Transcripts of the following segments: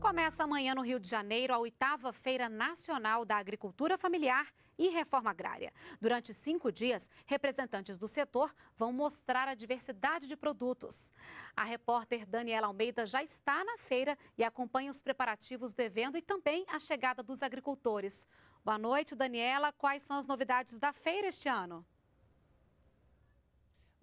Começa amanhã no Rio de Janeiro a oitava Feira Nacional da Agricultura Familiar e Reforma Agrária. Durante cinco dias, representantes do setor vão mostrar a diversidade de produtos. A repórter Daniela Almeida já está na feira e acompanha os preparativos do evento e também a chegada dos agricultores. Boa noite, Daniela. Quais são as novidades da feira este ano?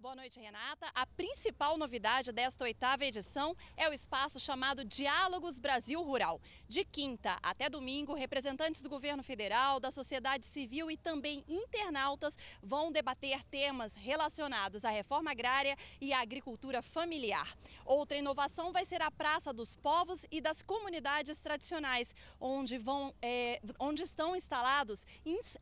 Boa noite, Renata. A principal novidade desta oitava edição é o espaço chamado Diálogos Brasil Rural. De quinta até domingo, representantes do governo federal, da sociedade civil e também internautas vão debater temas relacionados à reforma agrária e à agricultura familiar. Outra inovação vai ser a Praça dos Povos e das Comunidades Tradicionais, onde, vão, é, onde estão instalados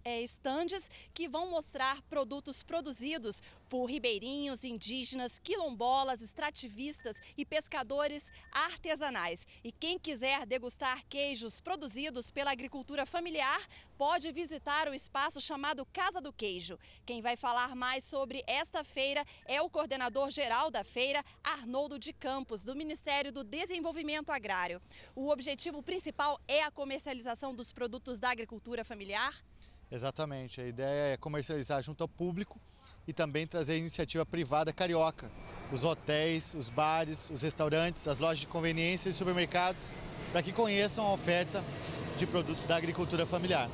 é, estandes que vão mostrar produtos produzidos por ribeirinhos indígenas, quilombolas, extrativistas e pescadores artesanais. E quem quiser degustar queijos produzidos pela agricultura familiar pode visitar o espaço chamado Casa do Queijo. Quem vai falar mais sobre esta feira é o coordenador geral da feira, Arnoldo de Campos, do Ministério do Desenvolvimento Agrário. O objetivo principal é a comercialização dos produtos da agricultura familiar? Exatamente, a ideia é comercializar junto ao público e também trazer a iniciativa privada carioca. Os hotéis, os bares, os restaurantes, as lojas de conveniência e supermercados, para que conheçam a oferta de produtos da agricultura familiar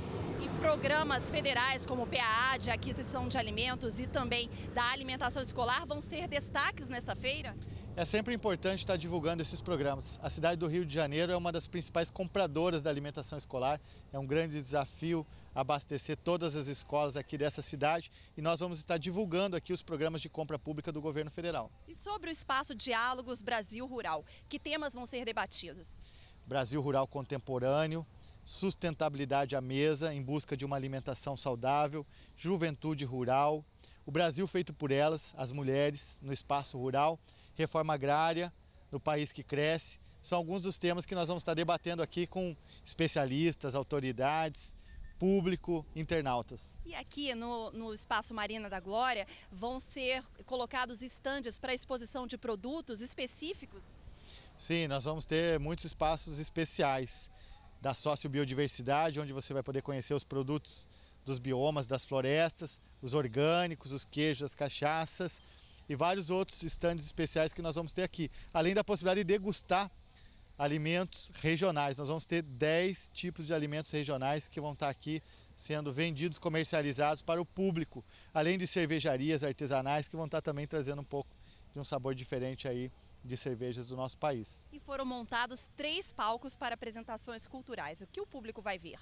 e programas federais como PAA de aquisição de alimentos e também da alimentação escolar vão ser destaques nesta feira? É sempre importante estar divulgando esses programas. A cidade do Rio de Janeiro é uma das principais compradoras da alimentação escolar. É um grande desafio abastecer todas as escolas aqui dessa cidade e nós vamos estar divulgando aqui os programas de compra pública do governo federal. E sobre o espaço Diálogos Brasil Rural, que temas vão ser debatidos? Brasil Rural Contemporâneo, sustentabilidade à mesa em busca de uma alimentação saudável, juventude rural, o Brasil feito por elas, as mulheres, no espaço rural, reforma agrária, no país que cresce. São alguns dos temas que nós vamos estar debatendo aqui com especialistas, autoridades, público, internautas. E aqui no, no Espaço Marina da Glória vão ser colocados estandes para exposição de produtos específicos? Sim, nós vamos ter muitos espaços especiais da Sócio Biodiversidade, onde você vai poder conhecer os produtos dos biomas, das florestas, os orgânicos, os queijos, as cachaças e vários outros estandes especiais que nós vamos ter aqui. Além da possibilidade de degustar alimentos regionais. Nós vamos ter 10 tipos de alimentos regionais que vão estar aqui sendo vendidos, comercializados para o público, além de cervejarias artesanais que vão estar também trazendo um pouco de um sabor diferente aí de cervejas do nosso país. E foram montados três palcos para apresentações culturais. O que o público vai ver?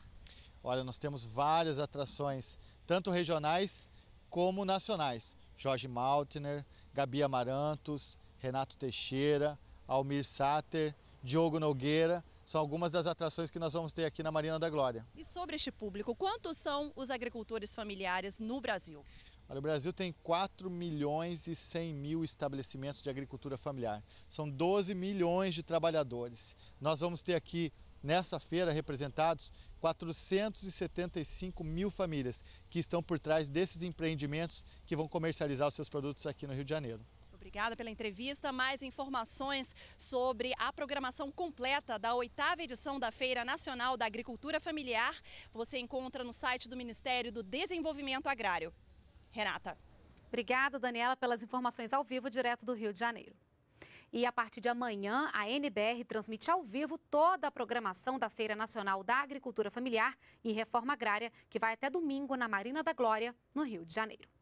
Olha, nós temos várias atrações, tanto regionais como nacionais. Jorge Maltner, Gabi Amarantos, Renato Teixeira, Almir Sater, Diogo Nogueira, são algumas das atrações que nós vamos ter aqui na Marina da Glória. E sobre este público, quantos são os agricultores familiares no Brasil? Olha, o Brasil tem 4 milhões e 100 mil estabelecimentos de agricultura familiar. São 12 milhões de trabalhadores. Nós vamos ter aqui, nessa feira, representados 475 mil famílias que estão por trás desses empreendimentos que vão comercializar os seus produtos aqui no Rio de Janeiro. Obrigada pela entrevista. Mais informações sobre a programação completa da oitava edição da Feira Nacional da Agricultura Familiar você encontra no site do Ministério do Desenvolvimento Agrário. Renata. Obrigada, Daniela, pelas informações ao vivo, direto do Rio de Janeiro. E a partir de amanhã, a NBR transmite ao vivo toda a programação da Feira Nacional da Agricultura Familiar e Reforma Agrária, que vai até domingo na Marina da Glória, no Rio de Janeiro.